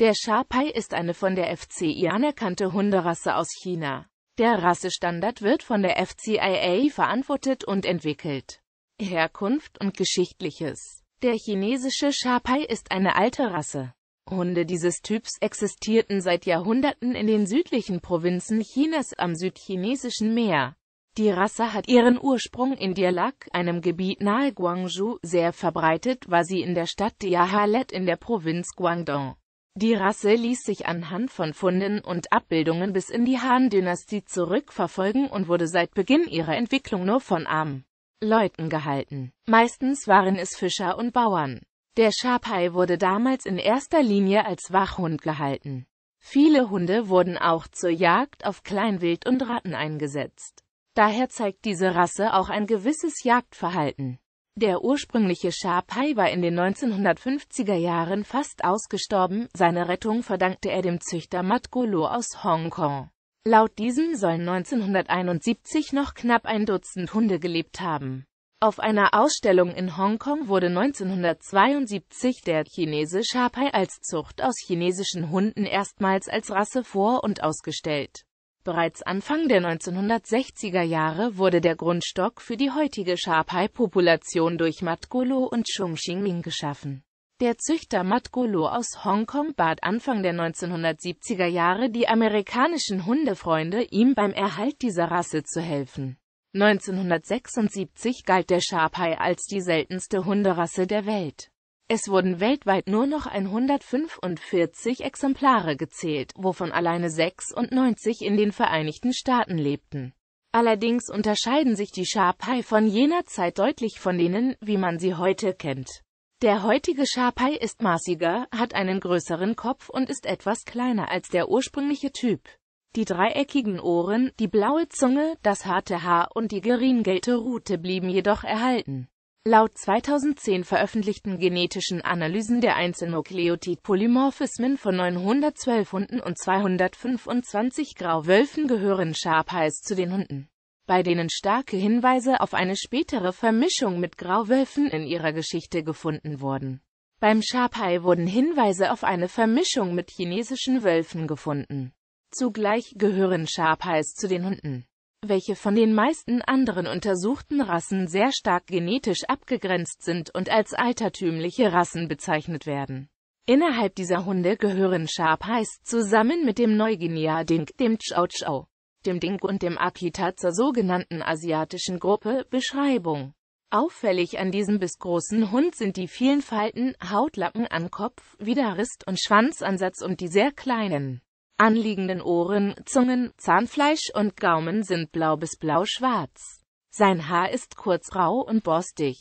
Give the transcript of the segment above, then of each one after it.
Der Shapai ist eine von der FCI anerkannte Hunderasse aus China. Der Rassestandard wird von der FCIA verantwortet und entwickelt. Herkunft und Geschichtliches Der chinesische Shapai ist eine alte Rasse. Hunde dieses Typs existierten seit Jahrhunderten in den südlichen Provinzen Chinas am südchinesischen Meer. Die Rasse hat ihren Ursprung in Dialak, einem Gebiet nahe Guangzhou, sehr verbreitet war sie in der Stadt Diahalet in der Provinz Guangdong. Die Rasse ließ sich anhand von Funden und Abbildungen bis in die Han-Dynastie zurückverfolgen und wurde seit Beginn ihrer Entwicklung nur von armen Leuten gehalten. Meistens waren es Fischer und Bauern. Der Schapai wurde damals in erster Linie als Wachhund gehalten. Viele Hunde wurden auch zur Jagd auf Kleinwild und Ratten eingesetzt. Daher zeigt diese Rasse auch ein gewisses Jagdverhalten. Der ursprüngliche Schabhai war in den 1950er Jahren fast ausgestorben, seine Rettung verdankte er dem Züchter Matt Golo aus Hongkong. Laut diesem sollen 1971 noch knapp ein Dutzend Hunde gelebt haben. Auf einer Ausstellung in Hongkong wurde 1972 der chinesische Shabhai als Zucht aus chinesischen Hunden erstmals als Rasse vor- und ausgestellt. Bereits Anfang der 1960er Jahre wurde der Grundstock für die heutige Sharpei-Population durch Matgolo und Chongqing geschaffen. Der Züchter Matgolo aus Hongkong bat Anfang der 1970er Jahre die amerikanischen Hundefreunde, ihm beim Erhalt dieser Rasse zu helfen. 1976 galt der Sharpei als die seltenste Hunderasse der Welt. Es wurden weltweit nur noch 145 Exemplare gezählt, wovon alleine 96 in den Vereinigten Staaten lebten. Allerdings unterscheiden sich die Scharpei von jener Zeit deutlich von denen, wie man sie heute kennt. Der heutige Scharpei ist maßiger, hat einen größeren Kopf und ist etwas kleiner als der ursprüngliche Typ. Die dreieckigen Ohren, die blaue Zunge, das harte Haar und die geringelte Rute blieben jedoch erhalten. Laut 2010 veröffentlichten genetischen Analysen der Einzelnukleotid-Polymorphismen von 912 Hunden und 225 Grauwölfen gehören Sharpeyes zu den Hunden, bei denen starke Hinweise auf eine spätere Vermischung mit Grauwölfen in ihrer Geschichte gefunden wurden. Beim Sharpeye wurden Hinweise auf eine Vermischung mit chinesischen Wölfen gefunden. Zugleich gehören Sharpeyes zu den Hunden welche von den meisten anderen untersuchten Rassen sehr stark genetisch abgegrenzt sind und als altertümliche Rassen bezeichnet werden. Innerhalb dieser Hunde gehören Sharp Heiß zusammen mit dem Neuguinea Dink, dem Chow Chow, dem Dink und dem Akita zur sogenannten asiatischen Gruppe Beschreibung. Auffällig an diesem bis großen Hund sind die vielen Falten, Hautlappen an Kopf, Widerrist und Schwanzansatz und die sehr kleinen, anliegenden Ohren, Zungen, Zahnfleisch und Gaumen sind blau bis blau-schwarz. Sein Haar ist kurz rau und borstig.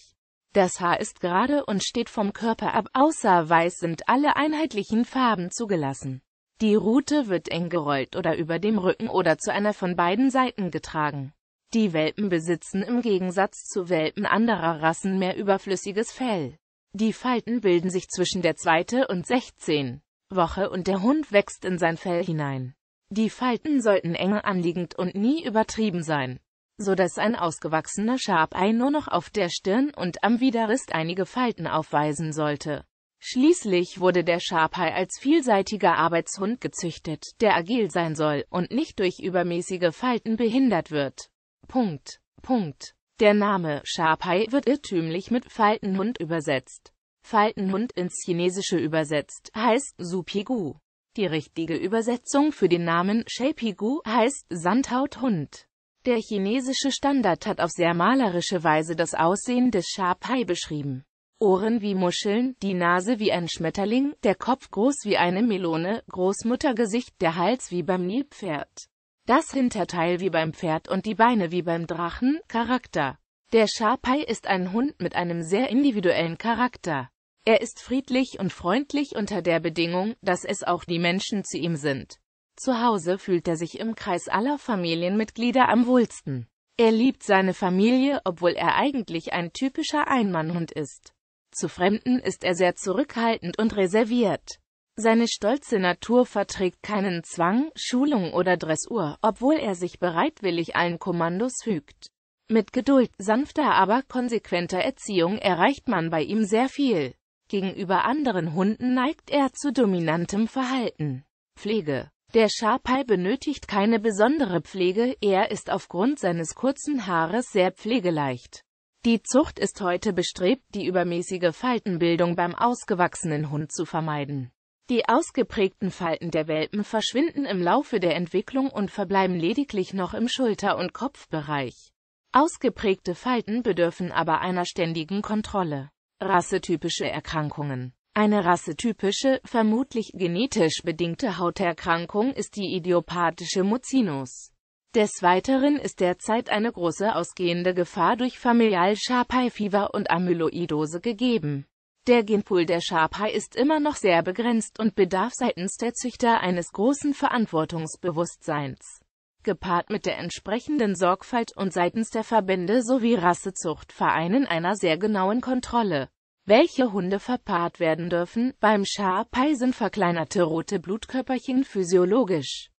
Das Haar ist gerade und steht vom Körper ab, außer weiß sind alle einheitlichen Farben zugelassen. Die Rute wird eng gerollt oder über dem Rücken oder zu einer von beiden Seiten getragen. Die Welpen besitzen im Gegensatz zu Welpen anderer Rassen mehr überflüssiges Fell. Die Falten bilden sich zwischen der zweite und 16. Woche und der Hund wächst in sein Fell hinein. Die Falten sollten eng anliegend und nie übertrieben sein, so dass ein ausgewachsener Schabei nur noch auf der Stirn und am Widerrist einige Falten aufweisen sollte. Schließlich wurde der Schabhai als vielseitiger Arbeitshund gezüchtet, der agil sein soll und nicht durch übermäßige Falten behindert wird. Punkt. Punkt. Der Name Schabhai wird irrtümlich mit Faltenhund übersetzt. Faltenhund ins Chinesische übersetzt, heißt Supigu. Die richtige Übersetzung für den Namen Shapigu heißt Sandhauthund. Der chinesische Standard hat auf sehr malerische Weise das Aussehen des Sha-Pai beschrieben. Ohren wie Muscheln, die Nase wie ein Schmetterling, der Kopf groß wie eine Melone, Großmuttergesicht, der Hals wie beim Nilpferd, das Hinterteil wie beim Pferd und die Beine wie beim Drachen, Charakter. Der Scharpei ist ein Hund mit einem sehr individuellen Charakter. Er ist friedlich und freundlich unter der Bedingung, dass es auch die Menschen zu ihm sind. Zu Hause fühlt er sich im Kreis aller Familienmitglieder am wohlsten. Er liebt seine Familie, obwohl er eigentlich ein typischer Einmannhund ist. Zu Fremden ist er sehr zurückhaltend und reserviert. Seine stolze Natur verträgt keinen Zwang, Schulung oder Dressur, obwohl er sich bereitwillig allen Kommandos fügt. Mit Geduld, sanfter aber konsequenter Erziehung erreicht man bei ihm sehr viel. Gegenüber anderen Hunden neigt er zu dominantem Verhalten. Pflege Der Scharpei benötigt keine besondere Pflege, er ist aufgrund seines kurzen Haares sehr pflegeleicht. Die Zucht ist heute bestrebt, die übermäßige Faltenbildung beim ausgewachsenen Hund zu vermeiden. Die ausgeprägten Falten der Welpen verschwinden im Laufe der Entwicklung und verbleiben lediglich noch im Schulter- und Kopfbereich. Ausgeprägte Falten bedürfen aber einer ständigen Kontrolle. Rassetypische Erkrankungen Eine rassetypische, vermutlich genetisch bedingte Hauterkrankung ist die idiopathische Muzinus. Des Weiteren ist derzeit eine große ausgehende Gefahr durch familial Charpy fieber und Amyloidose gegeben. Der Genpool der Charpy ist immer noch sehr begrenzt und bedarf seitens der Züchter eines großen Verantwortungsbewusstseins gepaart mit der entsprechenden Sorgfalt und seitens der Verbände sowie Rassezuchtvereinen einer sehr genauen Kontrolle welche Hunde verpaart werden dürfen. Beim Shar Pei sind verkleinerte rote Blutkörperchen physiologisch.